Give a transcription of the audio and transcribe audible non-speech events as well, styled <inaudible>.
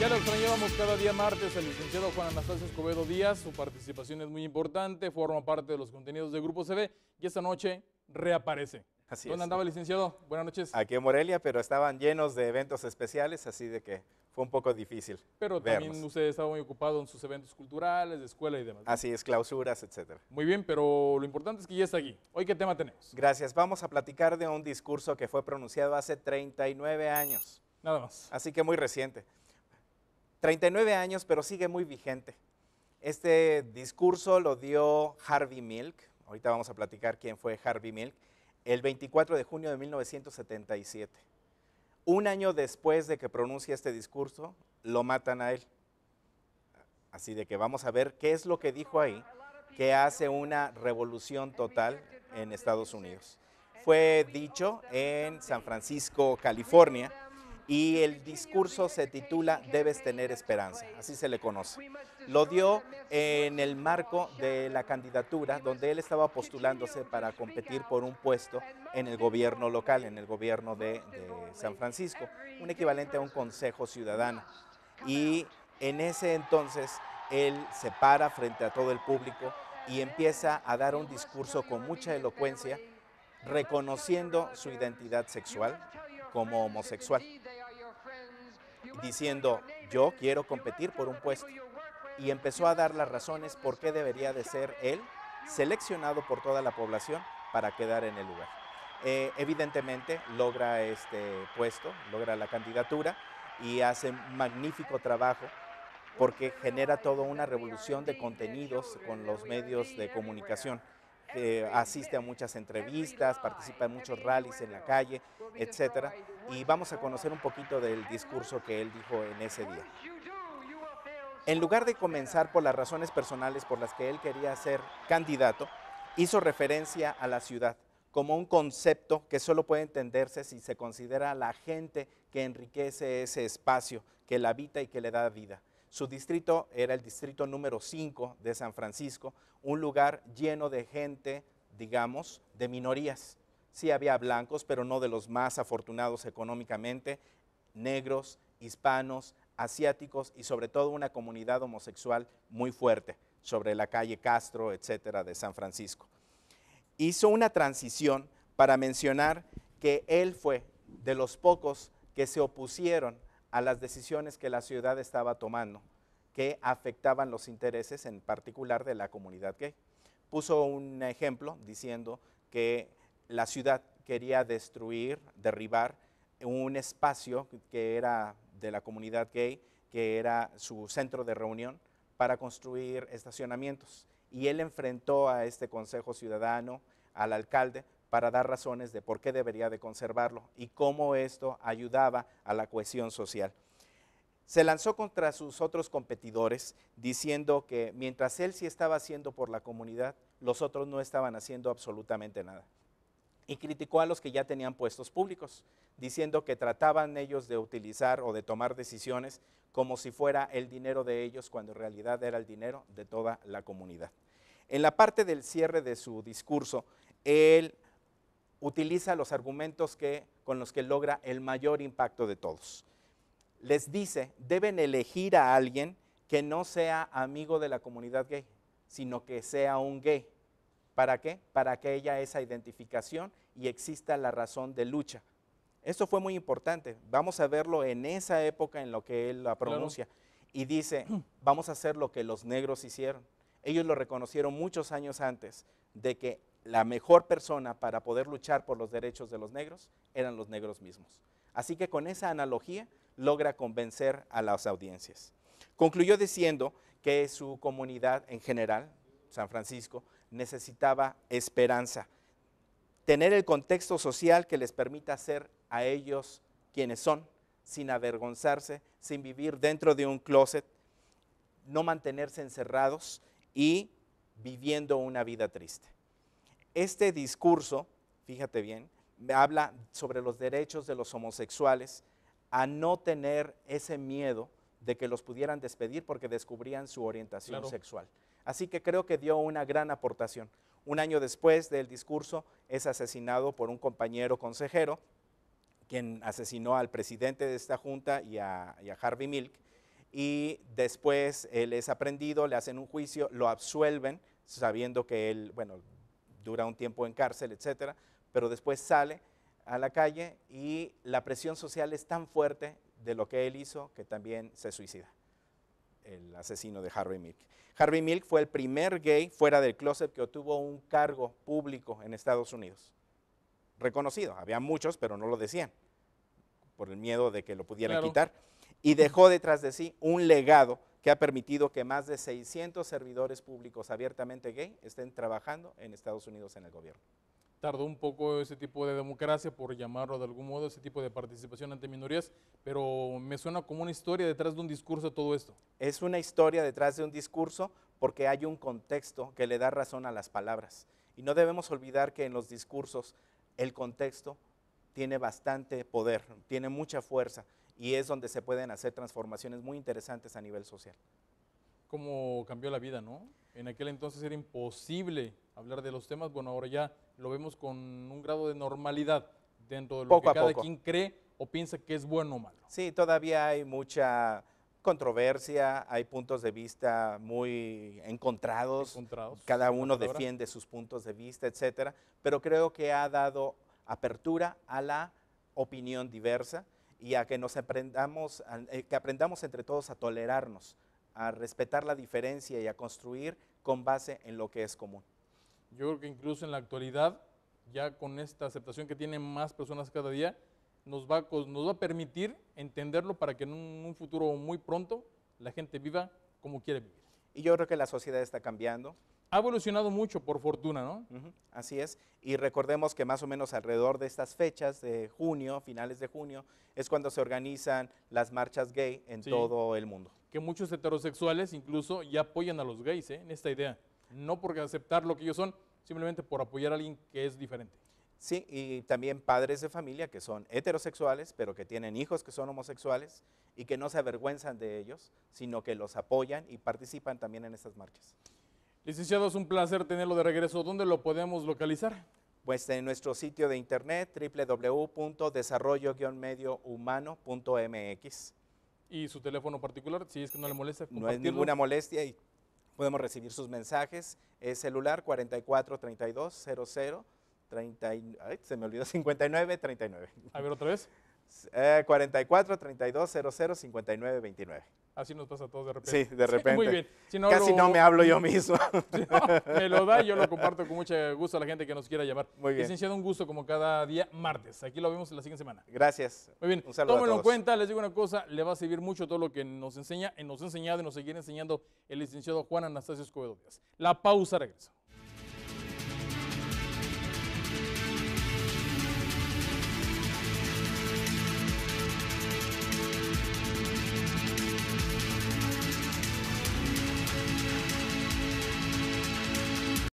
Ya lo extrañábamos cada día martes el licenciado Juan Anastasio Escobedo Díaz. Su participación es muy importante, forma parte de los contenidos de Grupo CB y esta noche reaparece. Así ¿Dónde andaba, licenciado? Buenas noches. Aquí en Morelia, pero estaban llenos de eventos especiales, así de que fue un poco difícil. Pero también usted estaba muy ocupado en sus eventos culturales, de escuela y demás. Así es, clausuras, etcétera. Muy bien, pero lo importante es que ya está aquí. Hoy, ¿qué tema tenemos? Gracias. Vamos a platicar de un discurso que fue pronunciado hace 39 años. Nada más. Así que muy reciente. 39 años, pero sigue muy vigente. Este discurso lo dio Harvey Milk, ahorita vamos a platicar quién fue Harvey Milk, el 24 de junio de 1977. Un año después de que pronuncia este discurso, lo matan a él. Así de que vamos a ver qué es lo que dijo ahí, que hace una revolución total en Estados Unidos. Fue dicho en San Francisco, California, y el discurso se titula Debes tener esperanza, así se le conoce. Lo dio en el marco de la candidatura donde él estaba postulándose para competir por un puesto en el gobierno local, en el gobierno de, San Francisco, un equivalente a un consejo ciudadano. Y en ese entonces él se para frente a todo el público y empieza a dar un discurso con mucha elocuencia reconociendo su identidad sexual como homosexual diciendo, yo quiero competir por un puesto. Y empezó a dar las razones por qué debería de ser él seleccionado por toda la población para quedar en el lugar. Eh, evidentemente logra este puesto, logra la candidatura y hace un magnífico trabajo porque genera toda una revolución de contenidos con los medios de comunicación. Eh, asiste a muchas entrevistas, participa en muchos rallies en la calle, etc. Y vamos a conocer un poquito del discurso que él dijo en ese día. En lugar de comenzar por las razones personales por las que él quería ser candidato, hizo referencia a la ciudad como un concepto que solo puede entenderse si se considera la gente que enriquece ese espacio, que la habita y que le da vida. Su distrito era el distrito número 5 de San Francisco, un lugar lleno de gente, digamos, de minorías. Sí había blancos, pero no de los más afortunados económicamente, negros, hispanos, asiáticos y sobre todo una comunidad homosexual muy fuerte sobre la calle Castro, etcétera, de San Francisco. Hizo una transición para mencionar que él fue de los pocos que se opusieron a las decisiones que la ciudad estaba tomando que afectaban los intereses en particular de la comunidad gay. Puso un ejemplo diciendo que la ciudad quería destruir, derribar un espacio que era de la comunidad gay, que era su centro de reunión, para construir estacionamientos. Y él enfrentó a este Consejo Ciudadano, al alcalde, para dar razones de por qué debería de conservarlo y cómo esto ayudaba a la cohesión social. Se lanzó contra sus otros competidores diciendo que mientras él sí estaba haciendo por la comunidad, los otros no estaban haciendo absolutamente nada. Y criticó a los que ya tenían puestos públicos, diciendo que trataban ellos de utilizar o de tomar decisiones como si fuera el dinero de ellos, cuando en realidad era el dinero de toda la comunidad. En la parte del cierre de su discurso, él utiliza los argumentos que, con los que logra el mayor impacto de todos. Les dice, deben elegir a alguien que no sea amigo de la comunidad gay, sino que sea un gay. ¿Para qué? Para que haya esa identificación y exista la razón de lucha. Eso fue muy importante. Vamos a verlo en esa época en lo que él la pronuncia. Y dice, vamos a hacer lo que los negros hicieron. Ellos lo reconocieron muchos años antes, de que la mejor persona para poder luchar por los derechos de los negros eran los negros mismos. Así que con esa analogía logra convencer a las audiencias. Concluyó diciendo que su comunidad en general, San Francisco, necesitaba esperanza, tener el contexto social que les permita ser a ellos quienes son, sin avergonzarse, sin vivir dentro de un closet, no mantenerse encerrados y viviendo una vida triste. Este discurso, fíjate bien, habla sobre los derechos de los homosexuales a no tener ese miedo de que los pudieran despedir porque descubrían su orientación sexual. Así que creo que dio una gran aportación. Un año después del discurso es asesinado por un compañero consejero, quien asesinó al presidente de esta junta y a, y a Harvey Milk. Y después él es aprendido, le hacen un juicio, lo absuelven, sabiendo que él, bueno, dura un tiempo en cárcel, etcétera, pero después sale a la calle y la presión social es tan fuerte de lo que él hizo que también se suicida, el asesino de Harvey Milk. Harvey Milk fue el primer gay fuera del closet que obtuvo un cargo público en Estados Unidos, reconocido, había muchos, pero no lo decían, por el miedo de que lo pudieran quitar, y dejó detrás de sí un legado que ha permitido que más de 600 servidores públicos abiertamente gay estén trabajando en Estados Unidos en el gobierno. Tardó un poco ese tipo de democracia, por llamarlo de algún modo, ese tipo de participación ante minorías, pero me suena como una historia detrás de un discurso todo esto. Es una historia detrás de un discurso porque hay un contexto que le da razón a las palabras. Y no debemos olvidar que en los discursos el contexto tiene bastante poder, tiene mucha fuerza y es donde se pueden hacer transformaciones muy interesantes a nivel social. Cómo cambió la vida, ¿no? En aquel entonces era imposible hablar de los temas, bueno, ahora ya lo vemos con un grado de normalidad dentro de lo que cada quien cree o piensa que es bueno o malo. Sí, todavía hay mucha controversia, hay puntos de vista muy encontrados, cada uno defiende sus puntos de vista, etcétera, pero creo que ha dado apertura a la opinión diversa y a que nos aprendamos, eh, que aprendamos entre todos a tolerarnos, a respetar la diferencia y a construir con base en lo que es común. Yo creo que incluso en la actualidad, ya con esta aceptación que tienen más personas cada día, nos va, nos va a permitir entenderlo para que en un futuro muy pronto la gente viva como quiere vivir. Y yo creo que la sociedad está cambiando, ha evolucionado mucho, por fortuna, ¿no? Así es. Y recordemos que más o menos alrededor de estas fechas de junio, finales de junio, es cuando se organizan las marchas gay en todo el mundo. Que muchos heterosexuales incluso ya apoyan a los gays ¿eh? en esta idea. No porque aceptar lo que ellos son, simplemente por apoyar a alguien que es diferente. Sí, y también padres de familia que son heterosexuales, pero que tienen hijos que son homosexuales y que no se avergüenzan de ellos, sino que los apoyan y participan también en estas marchas. Licenciado, es un placer tenerlo de regreso. ¿Dónde lo podemos localizar? Pues en nuestro sitio de internet www.desarrollo-mediohumano.mx. ¿Y su teléfono particular, si es que no le molesta? No es ninguna molestia y podemos recibir sus mensajes. Es celular 443200. 30, ay, se me olvidó 5939. A ver otra vez eh, 44 32 00 59 29. Así nos pasa a todos de repente. Sí, de <laughs> repente. Casi no me hablo yo <laughs> mismo. <laughs> me lo da y yo lo comparto con mucho gusto a la gente que nos quiera llamar. Muy Licenciado, un gusto como cada día martes. Aquí lo vemos la siguiente semana. Gracias. Muy bien. Un saludo en cuenta, les digo una cosa, le va a servir mucho todo lo que nos enseña, eh, nos ha enseñado y nos seguirá enseñando el licenciado Juan Anastasio Escobedo Díaz. La pausa regreso